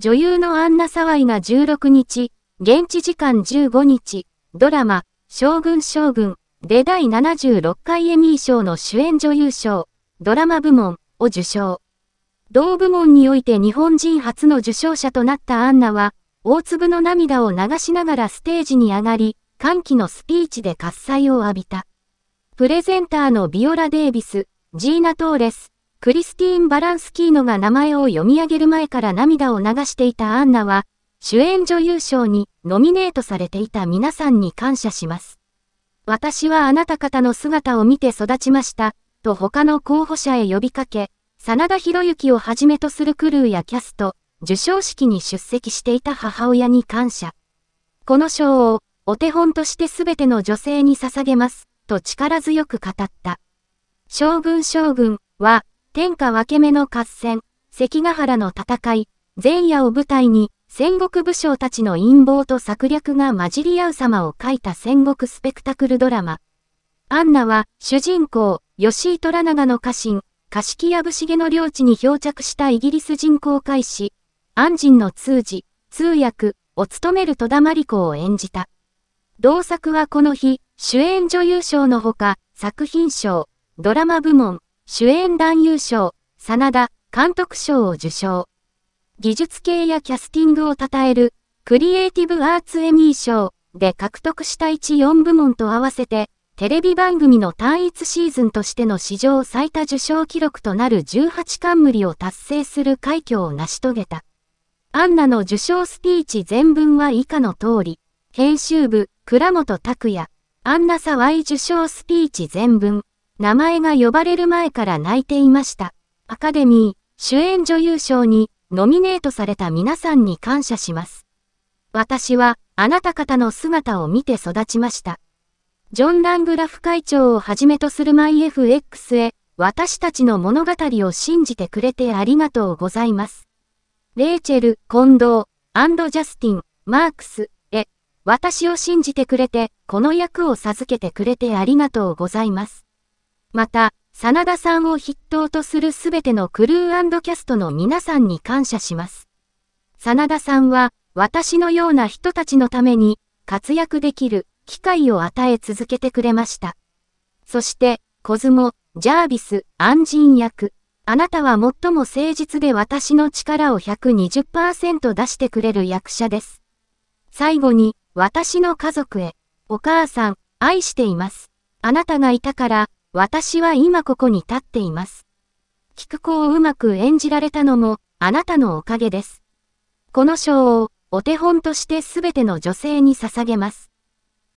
女優のアンナ・サワイが16日、現地時間15日、ドラマ、将軍将軍で第76回エミー賞の主演女優賞、ドラマ部門を受賞。同部門において日本人初の受賞者となったアンナは、大粒の涙を流しながらステージに上がり、歓喜のスピーチで喝采を浴びた。プレゼンターのビオラ・デイビス、ジーナ・トーレス、クリスティーン・バランスキーノが名前を読み上げる前から涙を流していたアンナは、主演女優賞にノミネートされていた皆さんに感謝します。私はあなた方の姿を見て育ちました、と他の候補者へ呼びかけ、真田広之をはじめとするクルーやキャスト、受賞式に出席していた母親に感謝。この賞をお手本として全ての女性に捧げます、と力強く語った。将軍将軍は、天下分け目の合戦、関ヶ原の戦い、前夜を舞台に、戦国武将たちの陰謀と策略が混じり合う様を書いた戦国スペクタクルドラマ。アンナは、主人公、吉井虎長の家臣、貸木や武しの領地に漂着したイギリス人航海士、安人の通事、通訳、を務める戸田真理子を演じた。同作はこの日、主演女優賞のほか、作品賞、ドラマ部門、主演男優賞、真田、監督賞を受賞。技術系やキャスティングを称える、クリエイティブアーツエミー賞で獲得した1、4部門と合わせて、テレビ番組の単一シーズンとしての史上最多受賞記録となる18冠を達成する快挙を成し遂げた。アンナの受賞スピーチ全文は以下の通り、編集部、倉本拓也、アンナサワイ受賞スピーチ全文。名前が呼ばれる前から泣いていました。アカデミー、主演女優賞にノミネートされた皆さんに感謝します。私はあなた方の姿を見て育ちました。ジョン・ラングラフ会長をはじめとするマイ f x へ私たちの物語を信じてくれてありがとうございます。レイチェル、近藤、アンド・ジャスティン、マークスへ私を信じてくれてこの役を授けてくれてありがとうございます。また、真田さんを筆頭とするすべてのクルーキャストの皆さんに感謝します。真田さんは、私のような人たちのために、活躍できる、機会を与え続けてくれました。そして、コズモ、ジャービス、安人役、あなたは最も誠実で私の力を120%出してくれる役者です。最後に、私の家族へ、お母さん、愛しています。あなたがいたから、私は今ここに立っています。菊子をうまく演じられたのも、あなたのおかげです。この賞を、お手本としてすべての女性に捧げます。